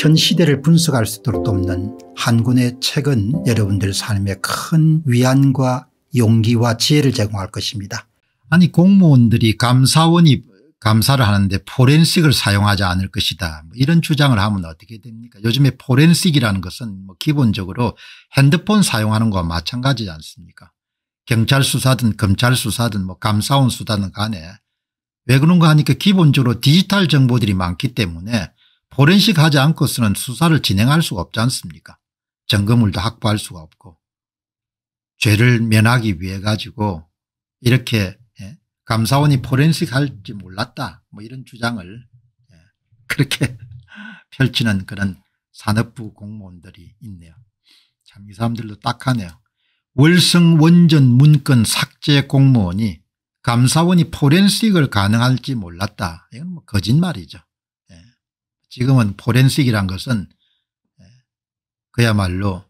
현 시대를 분석할 수 있도록 돕는 한군의 책은 여러분들 삶에 큰 위안과 용기와 지혜를 제공할 것입니다. 아니 공무원들이 감사원이 감사를 하는데 포렌식을 사용하지 않을 것이다. 뭐 이런 주장을 하면 어떻게 됩니까? 요즘에 포렌식이라는 것은 뭐 기본적으로 핸드폰 사용하는 거와 마찬가지지 않습니까? 경찰 수사든 검찰 수사든 뭐 감사원 수사든 간에 왜 그런가 하니까 기본적으로 디지털 정보들이 많기 때문에 포렌식하지 않고서는 수사를 진행할 수가 없지 않습니까 점검물도 확보할 수가 없고 죄를 면하기 위해 가지고 이렇게 예, 감사원이 포렌식 할지 몰랐다 뭐 이런 주장을 예, 그렇게 펼치는 그런 산업부 공무원들이 있네요. 참 이 사람들도 딱하네요. 월성 원전 문건 삭제 공무원이 감사원이 포렌식을 가능할지 몰랐다. 이건 뭐 거짓말이죠. 지금은 포렌식이란 것은 예, 그야말로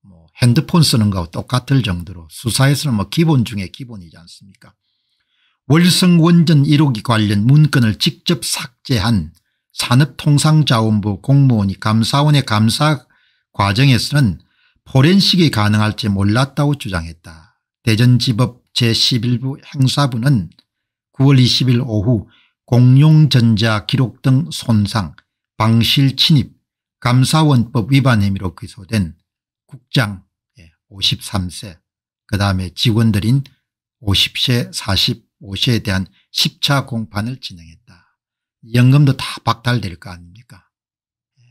뭐 핸드폰 쓰는 거하고 똑같을 정도로 수사에서는 뭐 기본 중에 기본이지 않습니까 월성원전 1호기 관련 문건을 직접 삭제한 산업통상자원부 공무원이 감사원의 감사 과정에서는 포렌식이 가능할지 몰랐다고 주장했다. 대전지법 제11부 행사부는 9월 20일 오후 공용전자 기록 등 손상 방실 침입 감사원법 위반 혐의로 기소된 국장 53세 예, 그 다음에 직원들인 50세 45세에 대한 10차 공판을 진행했다. 연금도 다 박탈될 거 아닙니까 예.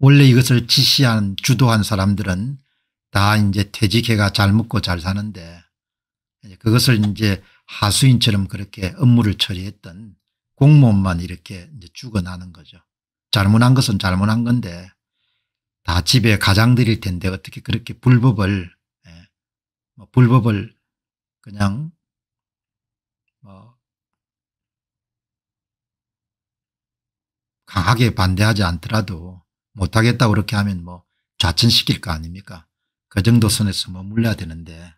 원래 이것을 지시한 주도한 사람들은 다 이제 퇴직해가 잘 먹고 잘 사는데 그것을 이제 하수인처럼 그렇게 업무를 처리했던 공무원만 이렇게 죽어나는 거죠. 잘못한 것은 잘못한 건데 다 집에 가장들일 텐데 어떻게 그렇게 불법을 예, 뭐 불법을 그냥 뭐 강하게 반대하지 않더라도 못하겠다고 그렇게 하면 뭐 좌천시킬 거 아닙니까? 그 정도 선에서 머물러야 뭐 되는데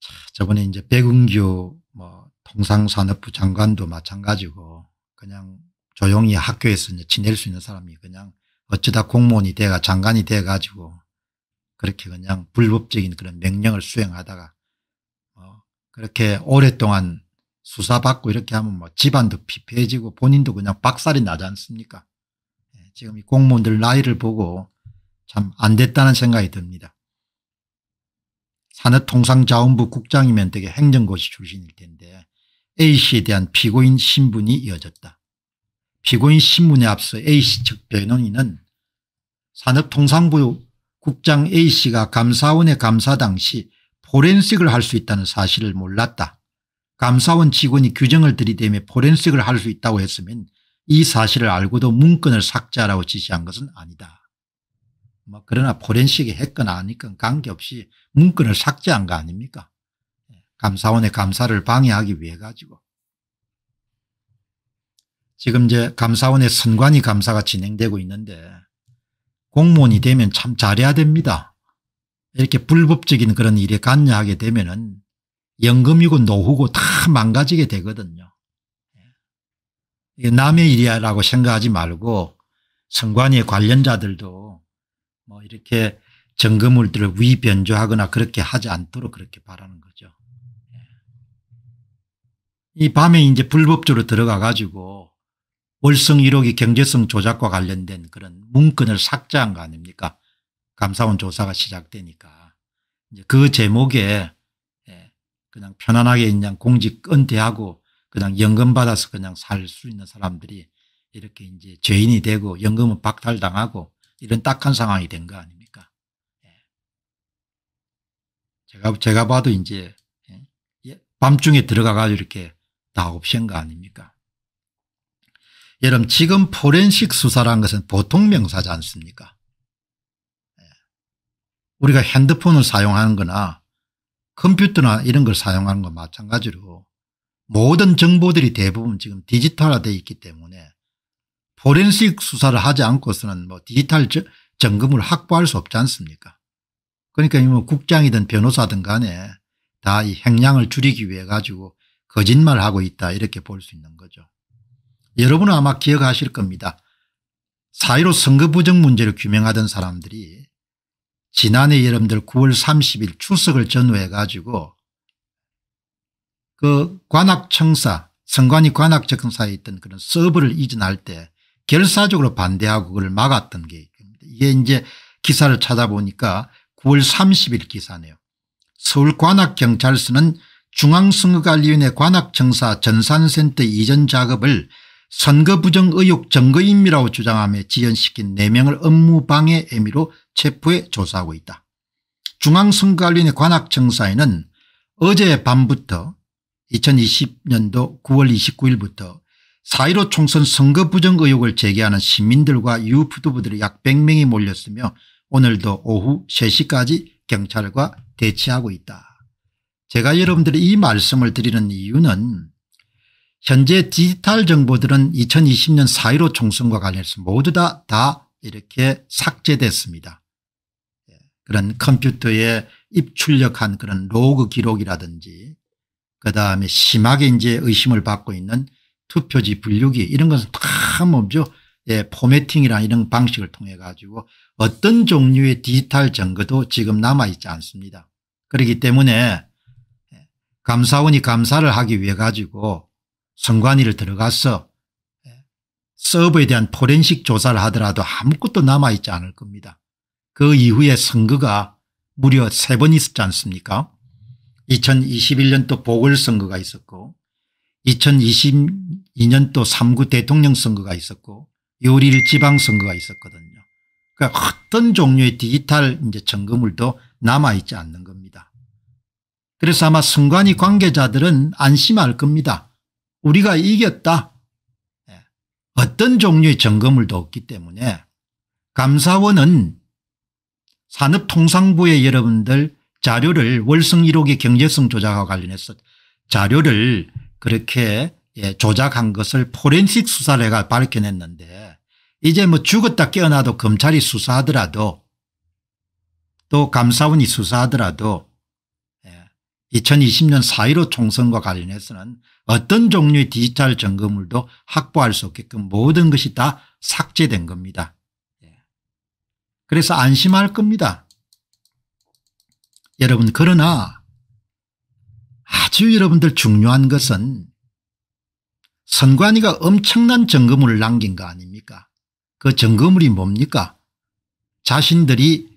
자, 저번에 이제 백운규 뭐 통상산업부 장관도 마찬가지고 그냥 조용히 학교에서 지낼 수 있는 사람이 그냥 어쩌다 공무원이 돼가 장관이 돼 가지고 그렇게 그냥 불법적인 그런 명령을 수행하다가 어 그렇게 오랫동안 수사받고 이렇게 하면 뭐 집안도 피폐해지고 본인도 그냥 박살이 나지 않습니까 예, 지금 이 공무원들 나이를 보고 참 안 됐다는 생각이 듭니다. 산업통상자원부 국장이면 되게 행정고시 출신일 텐데 A씨에 대한 피고인 신분이 이어졌다. 피고인 신문에 앞서 A씨 측 변호인은 산업통상부 국장 A씨가 감사원의 감사 당시 포렌식을 할 수 있다는 사실을 몰랐다. 감사원 직원이 규정을 들이대며 포렌식을 할 수 있다고 했으면 이 사실을 알고도 문건을 삭제하라고 지시한 것은 아니다. 뭐 그러나 포렌식이 했건 아니건 관계없이 문건을 삭제한 거 아닙니까? 감사원의 감사를 방해하기 위해 가지고 지금 이제 감사원의 선관위 감사가 진행되고 있는데 공무원이 되면 참 잘해야 됩니다. 이렇게 불법적인 그런 일에 관여하게 되면 은 연금이고 노후고 다 망가지게 되거든요. 이게 남의 일이라고 생각하지 말고 선관위의 관련자들도 뭐 이렇게 정금물들을 위변조하거나 그렇게 하지 않도록 그렇게 바라는 거죠. 이 밤에 이제 불법적으로 들어가 가지고 월성 1호기 경제성 조작과 관련된 그런 문건을 삭제한 거 아닙니까? 감사원 조사가 시작되니까. 이제 그 제목에 예, 그냥 편안하게 그냥 공직 은퇴하고 그냥 연금 받아서 그냥 살 수 있는 사람들이 이렇게 이제 죄인이 되고 연금은 박탈당하고 이런 딱한 상황이 된 거 아닙니까? 예. 제가, 제가 봐도 이제 예, 밤중에 들어가가지고 이렇게 다 옵션 거 아닙니까? 여러분 지금 포렌식 수사라는 것은 보통 명사지 않습니까? 예. 우리가 핸드폰을 사용하는 거나 컴퓨터나 이런 걸 사용하는 거 마찬가지로 모든 정보들이 대부분 지금 디지털화되어 있기 때문에 포렌식 수사를 하지 않고서는 뭐 디지털 점검을 확보할 수 없지 않습니까? 그러니까 뭐 국장이든 변호사든 간에 다 이 행량을 줄이기 위해 가지고 거짓말하고 있다 이렇게 볼 수 있는 거죠. 여러분은 아마 기억하실 겁니다. 사회로 선거 부정 문제를 규명하던 사람들이 지난해 여러분들 9월 30일 추석을 전후해 가지고 그 관악청사 선관위 관악청사에 있던 그런 서버를 이전할 때 결사적으로 반대하고 그걸 막았던 게 있습니다. 이게 이제 기사를 찾아보니까 9월 30일 기사네요. 서울 관악경찰서는 중앙선거관리위원회 관악청사 전산센터 이전 작업을 선거부정 의혹 증거인멸이라고 주장하며 지연시킨 4명을 업무방해 혐의로 체포해 조사하고 있다. 중앙선거관리위원회 관악청사에는 어제 밤부터 2020년도 9월 29일부터 4.15 총선 선거 부정 의혹을 제기하는 시민들과 유튜브들이약 100명이 몰렸으며 오늘도 오후 3시까지 경찰과 대치하고 있다. 제가 여러분들이 이 말씀을 드리는 이유는 현재 디지털 정보들은 2020년 4.15 총선과 관련해서 모두 다, 다 이렇게 삭제됐습니다. 예, 그런 컴퓨터에 입출력한 그런 로그 기록이라든지 그 다음에 심하게 이제 의심을 받고 있는 투표지 분류기 이런 것은 다 뭐죠 예, 포매팅이나 이런 방식을 통해 가지고 어떤 종류의 디지털 증거도 지금 남아있지 않습니다. 그렇기 때문에 감사원이 감사를 하기 위해 가지고 선관위를 들어가서 예, 서브에 대한 포렌식 조사를 하더라도 아무것도 남아있지 않을 겁니다. 그 이후에 선거가 무려 세 번 있었지 않습니까 2021년도 보궐선거가 있었고 2022년도 3구 대통령 선거가 있었고 요리를 지방선거가 있었거든요. 그러니까 어떤 종류의 디지털 이제 점검물도 남아있지 않는 겁니다. 그래서 아마 선관위 관계자들은 안심할 겁니다. 우리가 이겼다. 예. 어떤 종류의 점검을도 없기 때문에 감사원은 산업통상부의 여러분들 자료를 월성 1호기 경제성 조작과 관련해서 자료를 그렇게 예, 조작한 것을 포렌식 수사례가 밝혀냈는데 이제 뭐 죽었다 깨어나도 검찰이 수사하더라도 또 감사원이 수사하더라도 2020년 4.15 총선과 관련해서는 어떤 종류의 디지털 점검물도 확보할 수 없게끔 모든 것이 다 삭제된 겁니다. 예. 그래서 안심할 겁니다. 여러분 그러나 아주 여러분들 중요한 것은 선관위가 엄청난 점검물을 남긴 거 아닙니까 그 점검물이 뭡니까 자신들이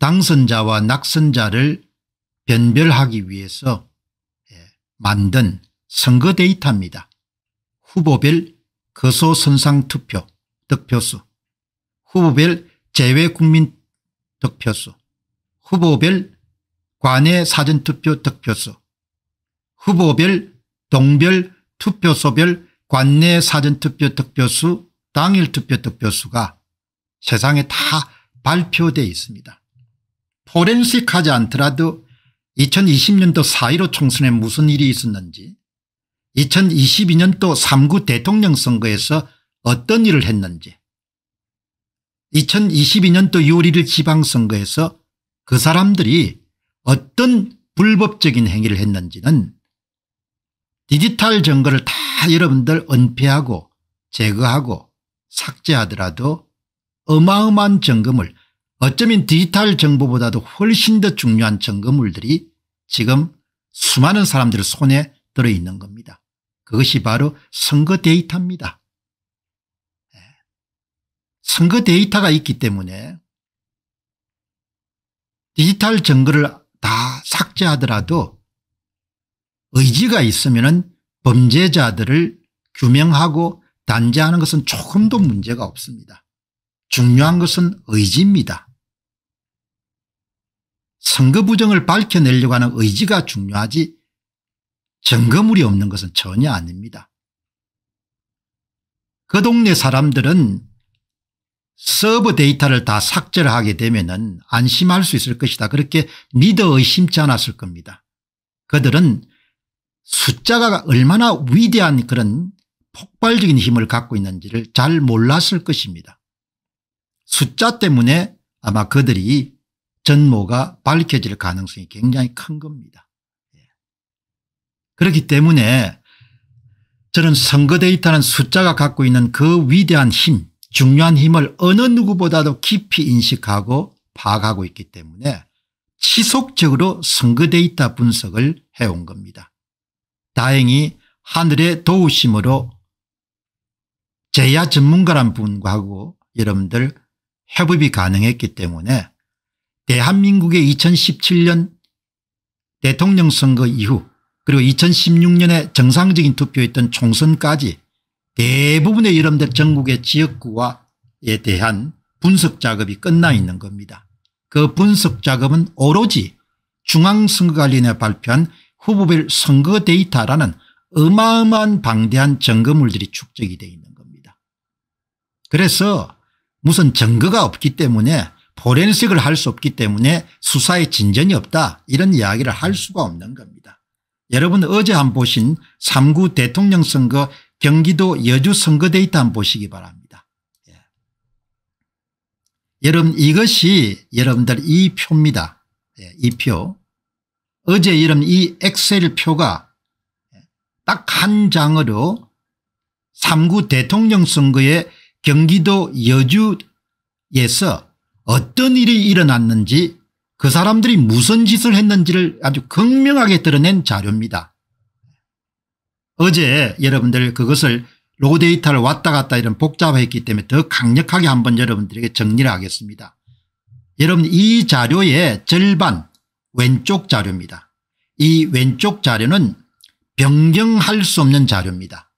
당선자와 낙선자를 변별하기 위해서 예, 만든 선거 데이터입니다. 후보별 거소선상 투표 득표수 후보별 재외국민 득표수 후보별 관내 사전투표 득표수 후보별 동별 투표소별 관내 사전투표 득표수 당일투표 득표수가 세상에 다 발표되어 있습니다. 포렌식하지 않더라도 2020년도 4.15 총선에 무슨 일이 있었는지 2022년도 3구 대통령 선거에서 어떤 일을 했는지 2022년도 6월 1일 지방선거에서 그 사람들이 어떤 불법적인 행위를 했는지는 디지털 증거를다 여러분들 은폐하고 제거하고 삭제하더라도 어마어마한 점검을 어쩌면 디지털 정보보다도 훨씬 더 중요한 점검물들이 지금 수많은 사람들의 손에 들어있는 겁니다. 그것이 바로 선거 데이터입니다. 예. 선거 데이터가 있기 때문에 디지털 정거를 다 삭제하더라도 의지가 있으면 범죄자들을 규명하고 단죄하는 것은 조금도 문제가 없습니다. 중요한 것은 의지입니다. 선거 부정을 밝혀내려고 하는 의지가 중요하지 증거물이 없는 것은 전혀 아닙니다. 그 동네 사람들은 서버 데이터를 다 삭제를 하게 되면 안심할 수 있을 것이다. 그렇게 믿어 의심치 않았을 겁니다. 그들은 숫자가 얼마나 위대한 그런 폭발적인 힘을 갖고 있는지를 잘 몰랐을 것입니다. 숫자 때문에 아마 그들이 전모가 밝혀질 가능성이 굉장히 큰 겁니다. 예. 그렇기 때문에 저는 선거 데이터는 숫자가 갖고 있는 그 위대한 힘 중요한 힘을 어느 누구보다도 깊이 인식하고 파악하고 있기 때문에 지속적으로 선거 데이터 분석을 해온 겁니다. 다행히 하늘의 도우심으로 제야 전문가란 분과 하고 여러분들 협업이 가능했기 때문에 대한민국의 2017년 대통령 선거 이후 그리고 2016년에 정상적인 투표했던 총선까지 대부분의 여러분들 전국의 지역구와에 대한 분석 작업이 끝나 있는 겁니다. 그 분석 작업은 오로지 중앙선거관리위원회 발표한 후보별 선거 데이터라는 어마어마한 방대한 점검물들이 축적이 되어 있는 겁니다. 그래서 무슨 증거가 없기 때문에 포렌식을 할 수 없기 때문에 수사에 진전이 없다 이런 이야기를 할 수가 없는 겁니다. 여러분 어제 한 보신 3구 대통령 선거 경기도 여주 선거 데이터 한 보시기 바랍니다. 예. 여러분 이것이 여러분들 이 표입니다. 예, 이 표. 어제 여러분 이 엑셀 표가 딱 한 장으로 3구 대통령 선거에 경기도 여주에서 어떤 일이 일어났는지 그 사람들이 무슨 짓을 했는지를 아주 극명하게 드러낸 자료입니다. 어제 여러분들 그것을 로우 데이터를 왔다 갔다 이런 복잡했기 때문에 더 강력하게 한번 여러분들에게 정리를 하겠습니다. 여러분 이 자료의 절반 왼쪽 자료입니다. 이 왼쪽 자료는 변경할 수 없는 자료입니다.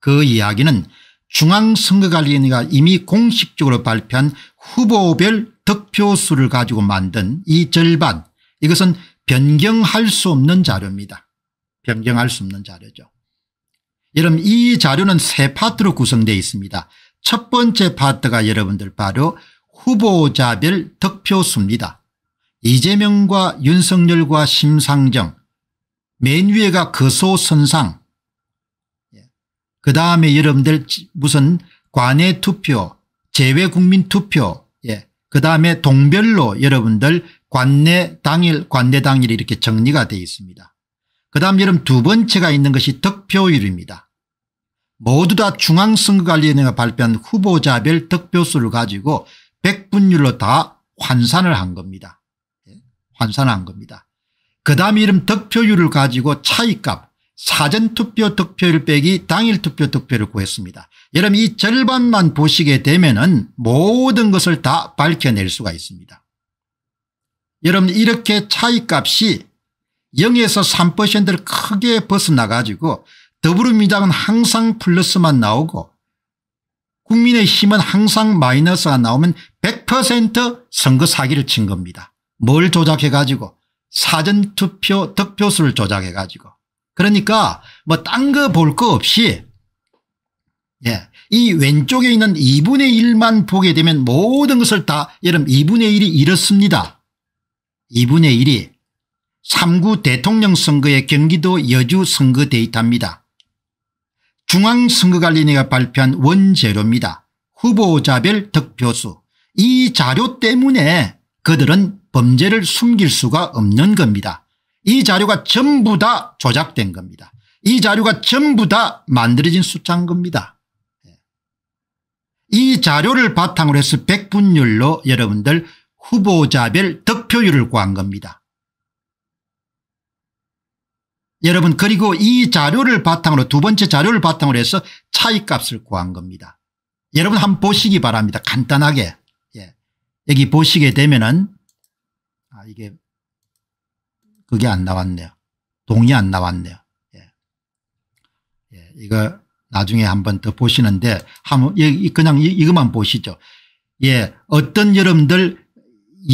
그 이야기는 중앙선거관리위원회가 이미 공식적으로 발표한 후보별 득표수를 가지고 만든 이 절반 이것은 변경할 수 없는 자료입니다. 변경할 수 없는 자료죠. 여러분 이 자료는 세 파트로 구성되어 있습니다. 첫 번째 파트가 여러분들 바로 후보자별 득표수입니다. 이재명과 윤석열과 심상정 맨 위에가 거소선상 그다음에 여러분들 무슨 관외 투표 제외 국민 투표 예. 그다음에 동별로 여러분들 관내 당일 관내 당일 이렇게 정리가 되어 있습니다. 그다음 여러분 두 번째가 있는 것이 득표율입니다. 모두 다 중앙선거관리위원회가 발표한 후보자별 득표수를 가지고 백분율로 다 환산을 한 겁니다. 예, 환산한 겁니다. 그 다음에 이름 득표율을 가지고 차이값 사전투표 득표율 빼기 당일투표 득표를 구했습니다. 여러분 이 절반만 보시게 되면 은 모든 것을 다 밝혀낼 수가 있습니다. 여러분 이렇게 차이값이 0에서 3%를 크게 벗어나가지고 더불어민주당은 항상 플러스만 나오고 국민의힘은 항상 마이너스가 나오면 100% 선거 사기를 친 겁니다. 뭘 조작해가지고 사전투표 득표수를 조작해가지고 그러니까 뭐 딴 거 볼 거 없이 예. 이 왼쪽에 있는 2분의 1만 보게 되면 모든 것을 다 여러분 2분의 1이 잃었습니다 2분의 1이 3구 대통령 선거의 경기도 여주 선거 데이터입니다. 중앙선거관리위가 원회 발표한 원재료입니다. 후보자별 득표수. 이 자료 때문에 그들은 범죄를 숨길 수가 없는 겁니다. 이 자료가 전부 다 조작된 겁니다. 이 자료가 전부 다 만들어진 숫자인 겁니다. 예. 이 자료를 바탕으로 해서 백분율로 여러분들 후보자별 득표율을 구한 겁니다. 여러분 그리고 이 자료를 바탕으로 두 번째 자료를 바탕으로 해서 차이값을 구한 겁니다. 여러분 한번 보시기 바랍니다. 간단하게 예. 여기 보시게 되면은 아 이게 그게 안 나왔네요. 동이 안 나왔네요. 예. 예. 이거 나중에 한 번 더 보시는데 한번 그냥 이것만 보시죠. 예, 어떤 여러분들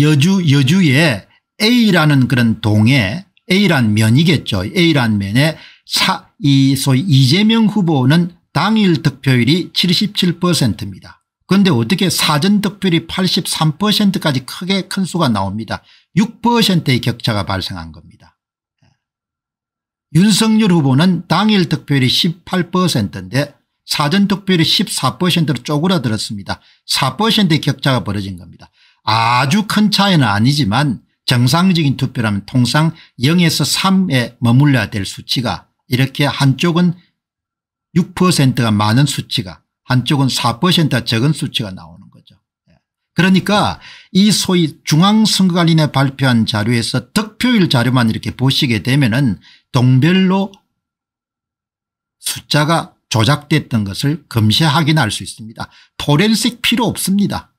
여주 여주에 A라는 그런 동에 A란 면이겠죠. A란 면에 사, 이 소위 이재명 후보는 당일 득표율이 77%입니다. 그런데 어떻게 사전 득표율이 83%까지 크게 큰 수가 나옵니다. 6%의 격차가 발생한 겁니다. 예. 윤석열 후보는 당일 득표율이 18%인데 사전 득표율이 14%로 쪼그라들었습니다. 4%의 격차가 벌어진 겁니다. 아주 큰 차이는 아니지만 정상적인 투표라면 통상 0에서 3에 머물러야 될 수치가 이렇게 한쪽은 6%가 많은 수치가 한쪽은 4% 적은 수치가 나오는 거죠. 예. 그러니까 이 소위 중앙선거관리내 발표한 자료에서 득표율 자료만 이렇게 보시게 되면 은 동별로 숫자가 조작됐던 것을 금시 확인할 수 있습니다. 포렌식 필요 없습니다.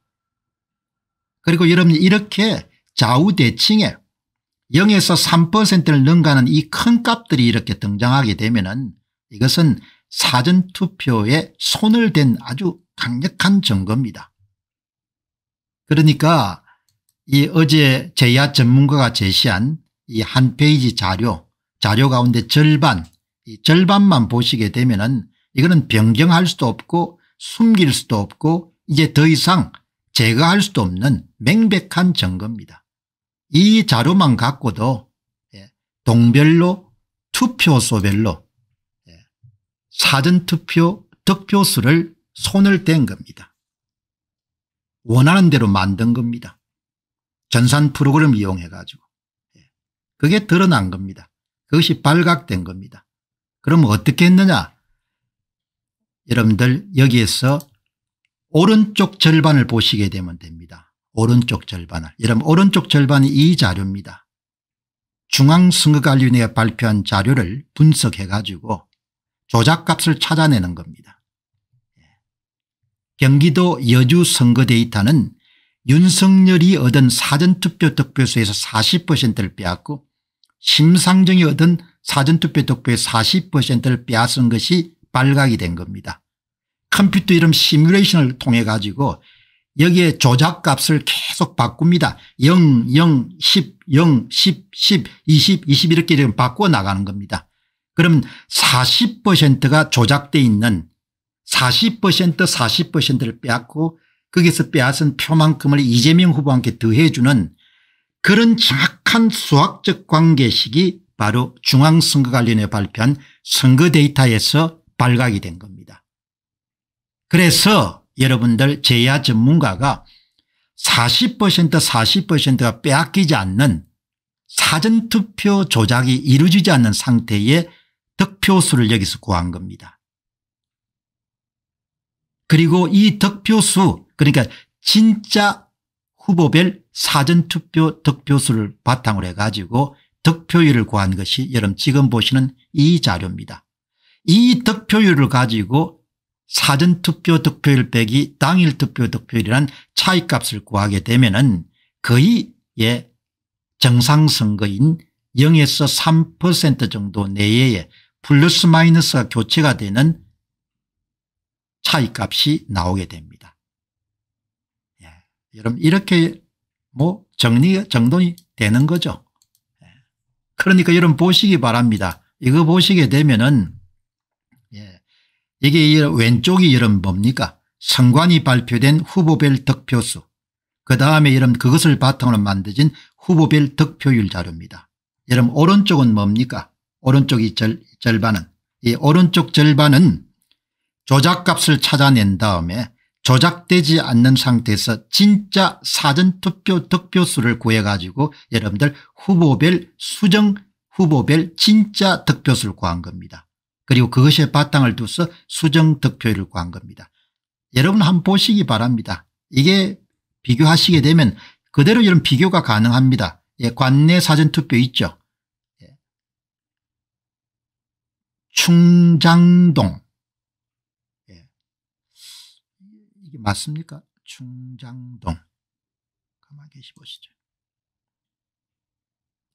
그리고 여러분 이렇게 좌우대칭에 0에서 3%를 능가하는 이 큰 값들이 이렇게 등장하게 되면 은 이것은 사전투표에 손을 댄 아주 강력한 증거입니다. 그러니까 이 어제 제야 전문가가 제시한 이 한 페이지 자료 자료 가운데 절반 이 절반만 보시게 되면 은 이거는 변경할 수도 없고 숨길 수도 없고 이제 더 이상 제거할 수도 없는 맹백한 증거입니다. 이 자료만 갖고도 예, 동별로 투표소별로 사전투표 득표수를 손을 댄 겁니다. 원하는 대로 만든 겁니다. 전산 프로그램 이용해 가지고 예. 그게 드러난 겁니다. 그것이 발각된 겁니다. 그럼 어떻게 했느냐 여러분들 여기에서 오른쪽 절반을 보시게 되면 됩니다. 오른쪽 절반을. 여러분 오른쪽 절반이 이 자료입니다. 중앙선거관리위원회가 발표한 자료를 분석해 가지고 조작값을 찾아내는 겁니다. 예. 경기도 여주 선거 데이터는 윤석열이 얻은 사전투표 득표수에서 40%를 빼앗고 심상정이 얻은 사전투표 득표의 40%를 빼앗은 것이 발각이 된 겁니다. 컴퓨터 이름 시뮬레이션을 통해 가지고 여기에 조작값을 계속 바꿉니다. 0, 0, 10, 0, 10, 10, 20, 20 이렇게 지금 바꿔 나가는 겁니다. 그럼 40%가 조작돼 있는 40% 40%를 빼앗고 거기서 빼앗은 표만큼을 이재명 후보한테 더해주는 그런 정확한 수학적 관계식이 바로 중앙선거관리위원회 발표한 선거 데이터에서 발각이 된 겁니다. 그래서 여러분들 제야 전문가가 40% 40%가 빼앗기지 않는 사전투표 조작이 이루어지지 않는 상태의 득표수를 여기서 구한 겁니다. 그리고 이 득표수 그러니까 진짜 후보별 사전투표 득표수를 바탕으로 해가지고 득표율을 구한 것이 여러분 지금 보시는 이 자료입니다. 이 득표율을 가지고 사전투표 득표율 빼기 당일 투표 득표율이란 차이값을 구하게 되면 은 거의 예 정상선거인 0에서 3% 정도 내에 플러스 마이너스가 교체가 되는 차이값이 나오게 됩니다. 예. 여러분 이렇게 뭐 정리 정돈이 되는 거죠. 예. 그러니까 여러분 보시기 바랍니다. 이거 보시게 되면은 예. 이게 왼쪽이 여러분 뭡니까? 선관위 발표된 후보별 득표수 그 다음에 여러분 그것을 바탕으로 만들어진 후보별 득표율 자료입니다. 여러분 오른쪽은 뭡니까? 오른쪽 이 절, 절반은 이 오른쪽 절반은 조작값을 찾아낸 다음에 조작되지 않는 상태에서 진짜 사전투표 득표수를 구해가지고 여러분들 후보별 수정 후보별 진짜 득표수를 구한 겁니다. 그리고 그것에 바탕을 두서 수정 득표율을 구한 겁니다. 여러분 한번 보시기 바랍니다. 이게 비교하시게 되면 그대로 이런 비교가 가능합니다. 예, 관내 사전투표 있죠. 충장동. 예. 이게 맞습니까? 충장동. 가만 계시 보시죠.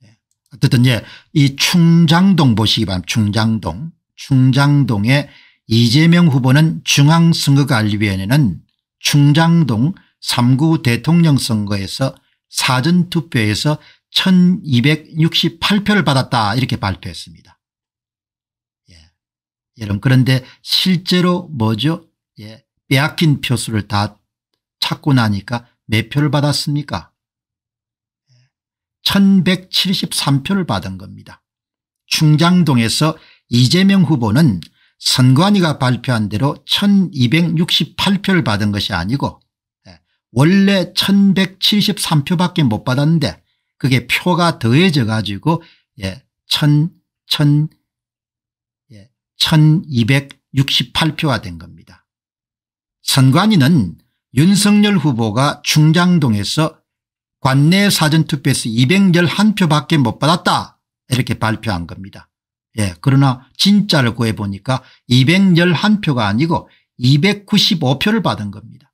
예. 어쨌든, 예, 이 충장동 보시기 바랍니다. 충장동. 충장동의 이재명 후보는 중앙선거관리위원회는 충장동 3구 대통령 선거에서 사전투표에서 1268표를 받았다 이렇게 발표했습니다. 여러분 그런데 실제로 뭐죠? 예, 빼앗긴 표수를 다 찾고 나니까 몇 표를 받았습니까? 1173표를 받은 겁니다. 충장동에서 이재명 후보는 선관위가 발표한 대로 1268표를 받은 것이 아니고 예, 원래 1173표밖에 못 받았는데 그게 표가 더해져 가지고 예, 1000, 1000 1268표가 된 겁니다. 선관위는 윤석열 후보가 충장동에서 관내 사전투표에서 211표밖에 못 받았다 이렇게 발표한 겁니다. 예, 그러나 진짜를 구해보니까 211표가 아니고 295표를 받은 겁니다.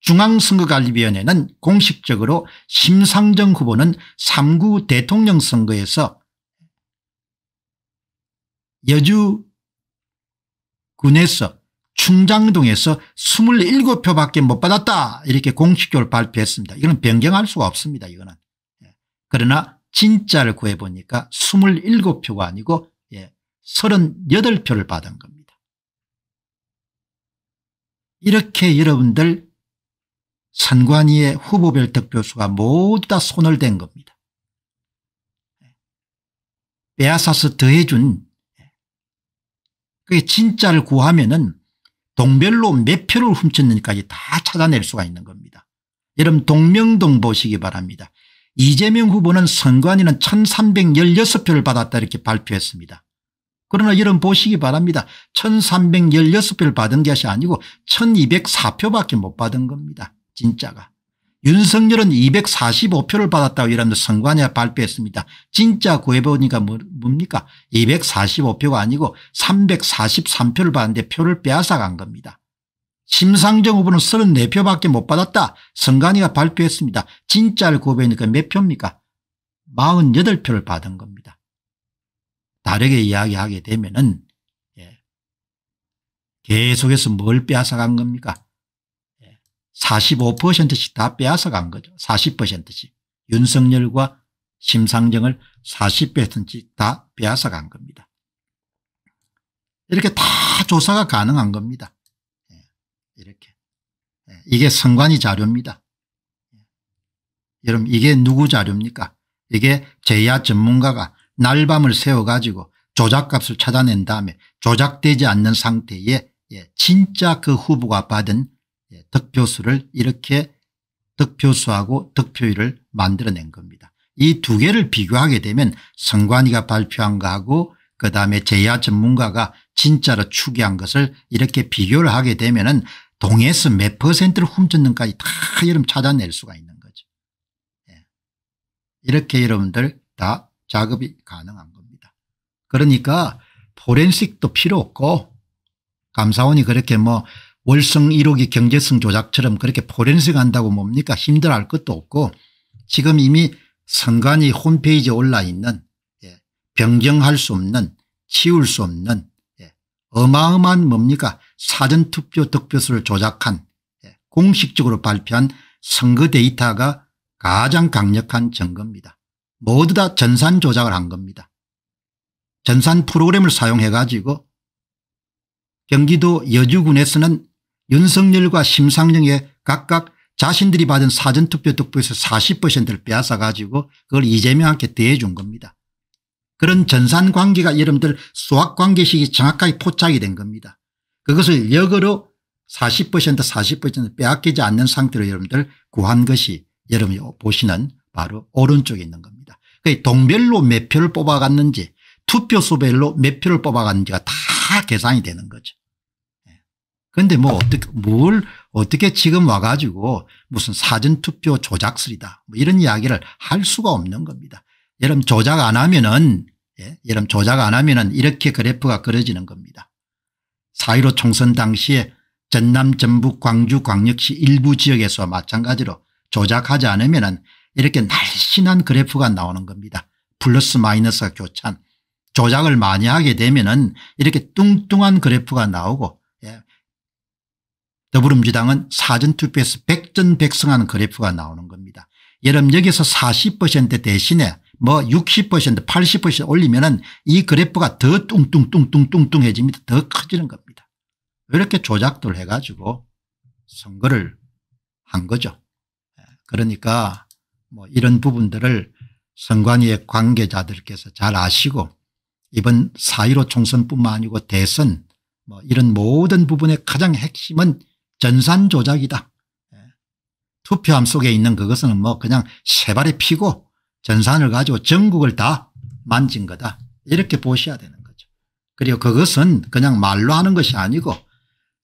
중앙선거관리위원회는 공식적으로 심상정 후보는 3구 대통령 선거에서 여주군에서 충장동에서 27표밖에 못 받았다 이렇게 공식적으로 발표했습니다. 이건 변경할 수가 없습니다. 이거는. 예. 그러나 진짜를 구해보니까 27표가 아니고 38표를 예, 받은 겁니다. 이렇게 여러분들 선관위의 후보별 득표수가 모두 다 손을 댄 겁니다. 예. 빼앗아서 더해준 그게 진짜를 구하면은 동별로 몇 표를 훔쳤는지까지 다 찾아낼 수가 있는 겁니다. 여러분 동명동 보시기 바랍니다. 이재명 후보는 선관위는 1316표를 받았다 이렇게 발표했습니다. 그러나 여러분 보시기 바랍니다. 1316표를 받은 것이 아니고 1204표밖에 못 받은 겁니다. 진짜가. 윤석열은 245표를 받았다고 이런 선관위가 발표했습니다. 진짜 구해보니까 뭐, 뭡니까 245표가 아니고 343표를 받았는데 표를 빼앗아간 겁니다. 심상정 후보는 34표밖에 못 받았다. 선관위가 발표했습니다. 진짜를 구해보니까 몇 표입니까 48표를 받은 겁니다. 다르게 이야기하게 되면 은 예, 계속해서 뭘 빼앗아간 겁니까 45%씩 다 빼앗아간 거죠. 40%씩. 윤석열과 심상정을 40%씩 다 빼앗아간 겁니다. 이렇게 다 조사가 가능한 겁니다. 예, 이렇게. 예, 이게 선관위 자료입니다. 예, 여러분 이게 누구 자료입니까? 이게 제야 전문가가 날밤을 세워가지고 조작값을 찾아낸 다음에 조작되지 않는 상태에 진짜 그 후보가 받은 예, 득표수를 이렇게 득표수하고 득표율을 만들어낸 겁니다. 이 두 개를 비교하게 되면 선관위가 발표한 거하고 그 다음에 제야 전문가가 진짜로 추계한 것을 이렇게 비교를 하게 되면 은 동에서 몇 퍼센트를 훔쳤는가지 다 여러분 찾아낼 수가 있는 거죠. 예. 이렇게 여러분들 다 작업이 가능한 겁니다. 그러니까 포렌식도 필요 없고 감사원이 그렇게 뭐 월성 1호기 경제성 조작처럼 그렇게 포렌식 한다고 뭡니까 힘들할 어 것도 없고 지금 이미 선관위 홈페이지에 올라있는 예, 변경할 수 없는 치울 수 없는 예, 어마어마한 뭡니까 사전투표 득표수를 조작한 예, 공식적으로 발표한 선거 데이터가 가장 강력한 증거입니다. 모두 다 전산 조작을 한 겁니다. 전산 프로그램을 사용해 가지고 경기도 여주군에서는 윤석열과 심상정의 각각 자신들이 받은 사전투표 득표에서 40%를 빼앗아 가지고 그걸 이재명한테 대해준 겁니다. 그런 전산관계가 여러분들 수학관계식이 정확하게 포착이 된 겁니다. 그것을 역으로 40% 40% 빼앗기지 않는 상태로 여러분들 구한 것이 여러분이 보시는 바로 오른쪽에 있는 겁니다. 그 동별로 몇 표를 뽑아갔는지 투표수별로 몇 표를 뽑아갔는지가 다 계산이 되는 거죠. 그런데 뭐 어떻게 뭘 어떻게 지금 와가지고 무슨 사전투표 조작설이다 뭐 이런 이야기를 할 수가 없는 겁니다. 여러분 조작 안 하면은 예, 여러분 조작 안 하면은 이렇게 그래프가 그려지는 겁니다. 4.15 총선 당시에 전남 전북 광주 광역시 일부 지역에서 마찬가지로 조작하지 않으면은 이렇게 날씬한 그래프가 나오는 겁니다. 플러스 마이너스가 교찬 조작을 많이 하게 되면은 이렇게 뚱뚱한 그래프가 나오고 더불어민주당은 사전투표에서 백전백승하는 그래프가 나오는 겁니다. 여러분 여기서 40% 대신에 뭐60% 80% 올리면 은이 그래프가 더 뚱뚱뚱뚱뚱뚱해집니다. 더 커지는 겁니다. 이렇게 조작들 해가지고 선거를 한 거죠. 예, 그러니까 뭐 이런 부분들을 선관위의 관계자들께서 잘 아시고 이번 4.15 총선뿐만 아니고 대선 뭐 이런 모든 부분의 가장 핵심은 전산 조작이다. 예. 투표함 속에 있는 그것은 뭐 그냥 세발이 피고 전산을 가지고 전국을 다 만진 거다. 이렇게 보셔야 되는 거죠. 그리고 그것은 그냥 말로 하는 것이 아니고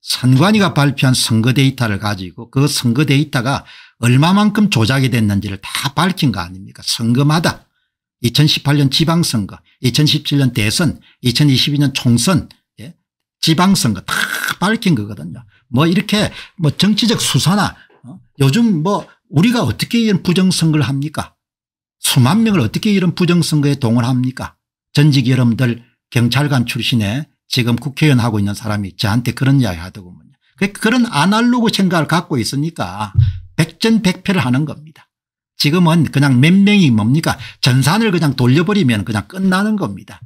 선관위가 발표한 선거 데이터를 가지고 그 선거 데이터가 얼마만큼 조작이 됐는지를 다 밝힌 거 아닙니까 선거마다 2018년 지방선거 2017년 대선 2022년 총선 예? 지방선거 다 밝힌 거거든요 뭐 이렇게 뭐 정치적 수사나 어? 요즘 뭐 우리가 어떻게 이런 부정선거를 합니까 수만 명을 어떻게 이런 부정선거에 동원합니까 전직 여러분들 경찰관 출신에 지금 국회의원 하고 있는 사람이 저한테 그런 이야기 하더군요. 그런 아날로그 생각을 갖고 있으니까 백전백패를 하는 겁니다. 지금은 그냥 몇 명이 뭡니까 전산을 그냥 돌려버리면 그냥 끝나는 겁니다.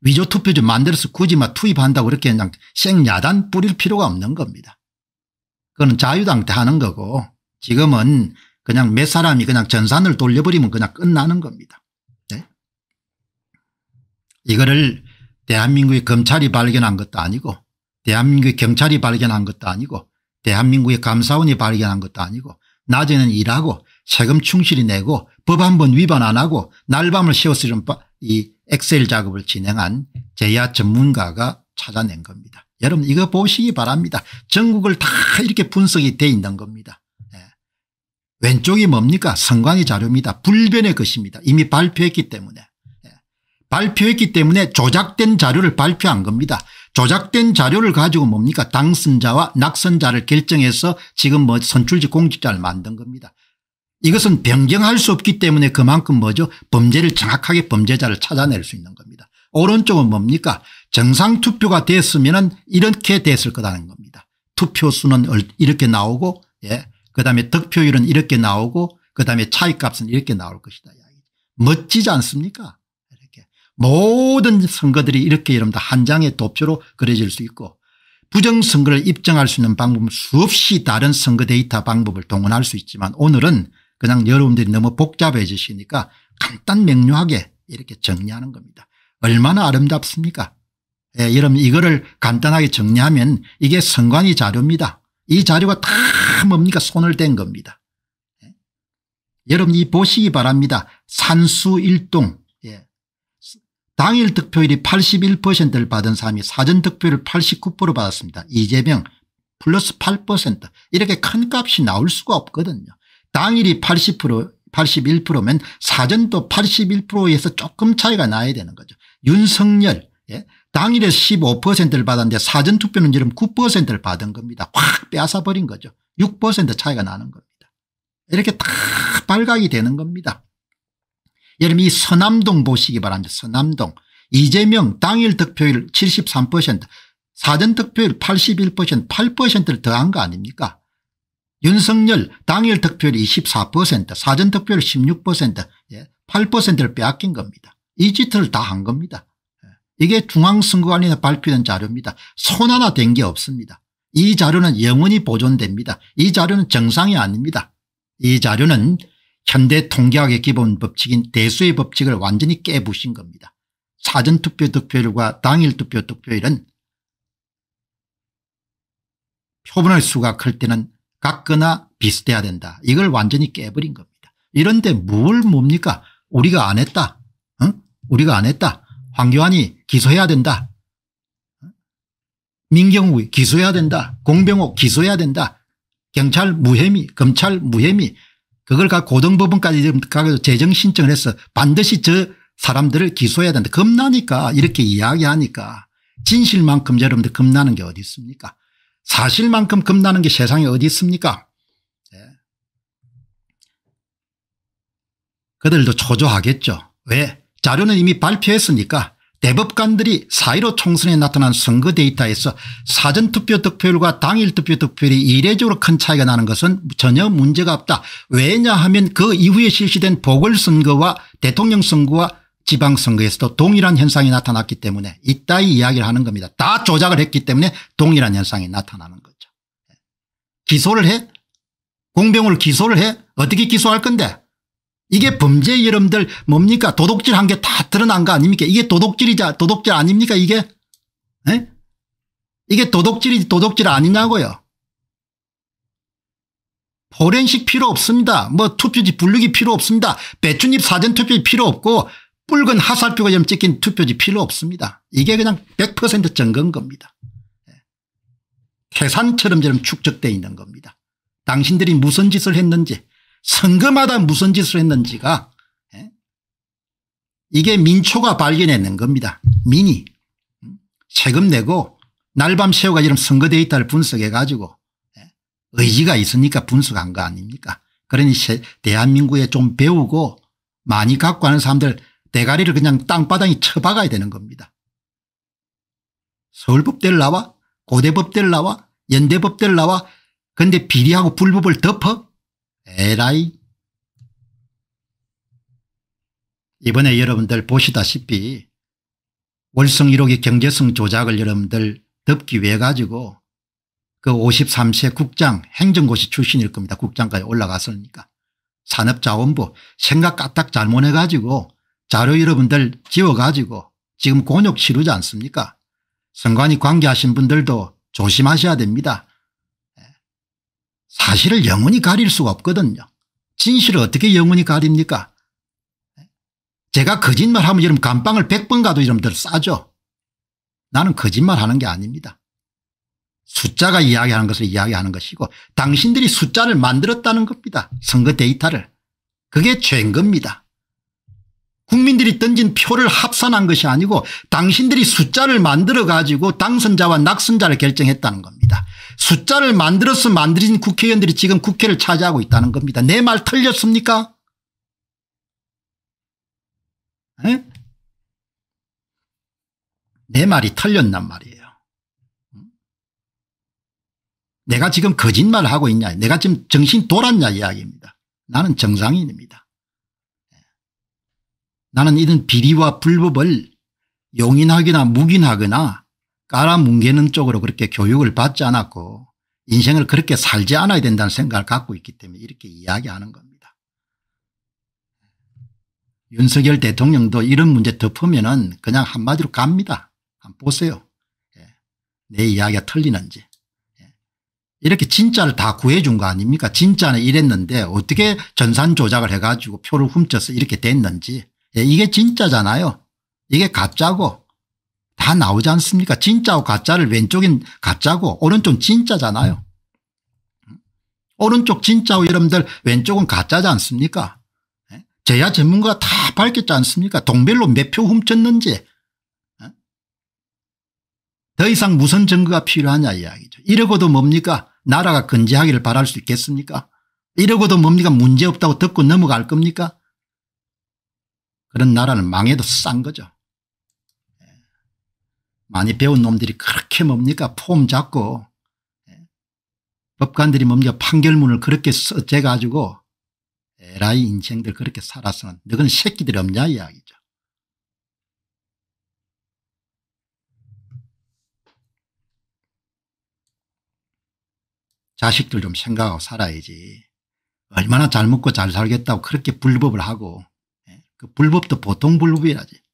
위조 투표지 만들어서 굳이 막 투입한다고 그렇게 그냥 생야단 뿌릴 필요가 없는 겁니다. 그건 자유당 때 하는 거고 지금은 그냥 몇 사람이 그냥 전산을 돌려버리면 그냥 끝나는 겁니다. 네? 이거를 대한민국의 검찰이 발견한 것도 아니고 대한민국의 경찰이 발견한 것도 아니고 대한민국의 감사원이 발견한 것도 아니고 낮에는 일하고 세금 충실히 내고 법 한 번 위반 안 하고 날밤을 새웠으면 이 엑셀 작업을 진행한 제야 전문가가 찾아낸 겁니다. 여러분 이거 보시기 바랍니다. 전국을 다 이렇게 분석이 돼 있는 겁니다. 예. 왼쪽이 뭡니까 성광의 자료입니다. 불변의 것입니다. 이미 발표했기 때문에. 예. 발표했기 때문에 조작된 자료를 발표한 겁니다. 조작된 자료를 가지고 뭡니까 당선자와 낙선자를 결정해서 지금 뭐 선출직 공직자를 만든 겁니다. 이것은 변경할 수 없기 때문에 그만큼 뭐죠 범죄를 정확하게 범죄자를 찾아낼 수 있는 겁니다. 오른쪽은 뭡니까 정상투표가 됐으면 이렇게 됐을 거라는 겁니다. 투표수는 이렇게 나오고 예. 그다음에 득표율은 이렇게 나오고 그다음에 차이값은 이렇게 나올 것이다. 멋지지 않습니까 이렇게 모든 선거들이 이렇게 여러분 한 장의 도표로 그려질 수 있고 부정선거를 입증할 수 있는 방법은 수없이 다른 선거 데이터 방법을 동원할 수 있지만 오늘은 그냥 여러분들이 너무 복잡해지시니까 간단 명료하게 이렇게 정리하는 겁니다. 얼마나 아름답습니까? 예, 여러분 이거를 간단하게 정리하면 이게 성광이 자료입니다. 이 자료가 다 뭡니까 손을 댄 겁니다. 예? 여러분 이 보시기 바랍니다. 산수일동 예. 당일 득표율이 81%를 받은 사람이 사전 득표율 을89% 받았습니다. 이재명 플러스 8% 이렇게 큰 값이 나올 수가 없거든요. 당일이 80% 81%면 사전도 81%에서 조금 차이가 나야 되는 거죠. 윤석열 예? 당일에 15%를 받았는데 사전투표는 지금 9%를 받은 겁니다. 확 빼앗아버린 거죠. 6% 차이가 나는 겁니다. 이렇게 다 발각이 되는 겁니다. 여러분 이 서남동 보시기 바랍니다. 서남동 이재명 당일 득표율 73% 사전 득표율 81% 8%를 더한 거 아닙니까 윤석열 당일 득표율이 24% 사전득표율 16% 8%를 빼앗긴 겁니다. 이 짓을 다 한 겁니다. 예, 이게 중앙선거관리에 발표된 자료입니다. 손 하나 된 게 없습니다. 이 자료는 영원히 보존됩니다. 이 자료는 정상이 아닙니다. 이 자료는 현대 통계학의 기본 법칙인 대수의 법칙을 완전히 깨부신 겁니다. 사전투표 득표율과 당일투표 득표율은 표본의 수가 클 때는 같거나 비슷해야 된다. 이걸 완전히 깨버린 겁니다. 이런데 뭘 뭡니까? 우리가 안 했다. 응? 우리가 안 했다. 황교안이 기소해야 된다. 민경우 기소해야 된다. 공병호 기소해야 된다. 경찰 무혐의 검찰 무혐의 그걸 가 고등법원까지 가서 재정 신청을 해서 반드시 저 사람들을 기소해야 된다. 겁나니까 이렇게 이야기하니까 진실만큼 여러분들 겁나는 게 어디 있습니까 사실만큼 겁나는 게 세상에 어디 있습니까? 예. 그들도 초조하겠죠. 왜? 자료는 이미 발표했으니까 대법관들이 사1로 총선에 나타난 선거 데이터에서 사전투표 득표율과 당일 투표 득표율이 이례적으로 큰 차이가 나는 것은 전혀 문제가 없다. 왜냐하면 그 이후에 실시된 보궐선거와 대통령 선거와 지방선거에서도 동일한 현상이 나타났기 때문에 이따위 이야기를 하는 겁니다. 다 조작을 했기 때문에 동일한 현상이 나타나는 거죠. 기소를 해? 공병을 기소를 해? 어떻게 기소할 건데? 이게 범죄 여러분들 뭡니까? 도둑질 한 게 다 드러난 거 아닙니까? 이게 도둑질이자 도둑질 아닙니까 이게? 에? 이게 도둑질이 도둑질 아니냐고요. 포렌식 필요 없습니다. 뭐 투표지 분류기 필요 없습니다. 배추잎 사전 투표지 필요 없고 붉은 하살표가 좀 찍힌 투표지 필요 없습니다. 이게 그냥 100% 정건 겁니다. 예. 태산처럼 저럼 축적되어 있는 겁니다. 당신들이 무슨 짓을 했는지 선거마다 무슨 짓을 했는지가 예. 이게 민초가 발견해낸 겁니다. 민이 음? 세금 내고 날밤 새우가 이런 선거 데이터를 분석해 가지고 예. 의지가 있으니까 분석한 거 아닙니까 그러니 대한민국에 좀 배우고 많이 갖고 하는 사람들 대가리를 그냥 땅바닥에 쳐박아야 되는 겁니다. 서울법대를 나와 고대법대를 나와 연대법대를 나와 근데 비리하고 불법을 덮어 에라이 이번에 여러분들 보시다시피 월성 1호기 경제성 조작을 여러분들 덮기 위해 가지고 그 53세 국장 행정고시 출신일 겁니다. 국장까지 올라갔으니까. 산업자원부 생각 까딱 잘못해가지고 자료 여러분들 지워가지고 지금 곤욕 치르지 않습니까 선관위 관계하신 분들도 조심하셔야 됩니다. 예. 사실을 영원히 가릴 수가 없거든요. 진실을 어떻게 영원히 가립니까 예. 제가 거짓말하면 여러면 감방을 100번 가도 여러분들 싸죠. 나는 거짓말하는 게 아닙니다. 숫자가 이야기하는 것을 이야기하는 것이고 당신들이 숫자를 만들었다는 겁니다. 선거 데이터를. 그게 죄인 겁니다. 국민들이 던진 표를 합산한 것이 아니고 당신들이 숫자를 만들어 가지고 당선자와 낙선자를 결정했다는 겁니다. 숫자를 만들어서 만들어진 국회의원들이 지금 국회를 차지하고 있다는 겁니다. 내 말 틀렸습니까? 에? 내 말이 틀렸단 말이에요. 내가 지금 거짓말을 하고 있냐 내가 지금 정신 돌았냐 이야기입니다. 나는 정상인입니다. 나는 이런 비리와 불법을 용인하거나 묵인하거나 깔아뭉개는 쪽으로 그렇게 교육을 받지 않았고 인생을 그렇게 살지 않아야 된다는 생각을 갖고 있기 때문에 이렇게 이야기하는 겁니다. 윤석열 대통령도 이런 문제 덮으면 그냥 한마디로 갑니다. 한번 보세요. 예. 내 이야기가 틀리는지. 예. 이렇게 진짜를 다 구해준 거 아닙니까? 진짜는 이랬는데 어떻게 전산 조작을 해가지고 표를 훔쳐서 이렇게 됐는지 예, 이게 진짜잖아요. 이게 가짜고 다 나오지 않습니까? 진짜와 가짜를 왼쪽인 가짜고 오른쪽 진짜잖아요. 오른쪽 진짜고 여러분들 왼쪽은 가짜지 않습니까? 예? 제야 전문가가 다 밝혔지 않습니까? 동별로 몇 표 훔쳤는지 예? 더 이상 무슨 증거가 필요하냐 이야기죠. 이러고도 뭡니까? 나라가 건재하기를 바랄 수 있겠습니까? 이러고도 뭡니까? 문제없다고 듣고 넘어갈 겁니까? 그런 나라는 망해도 싼 거죠. 예. 많이 배운 놈들이 그렇게 뭡니까 폼 잡고 예. 법관들이 뭡니까 판결문을 그렇게 써재 가지고 에라이 인생들 그렇게 살아서는 너는 새끼들 없냐 이야기죠. 자식들 좀 생각하고 살아야지 얼마나 잘 먹고 잘 살겠다고 그렇게 불법을 하고 그 불법도 보통 불법이라지.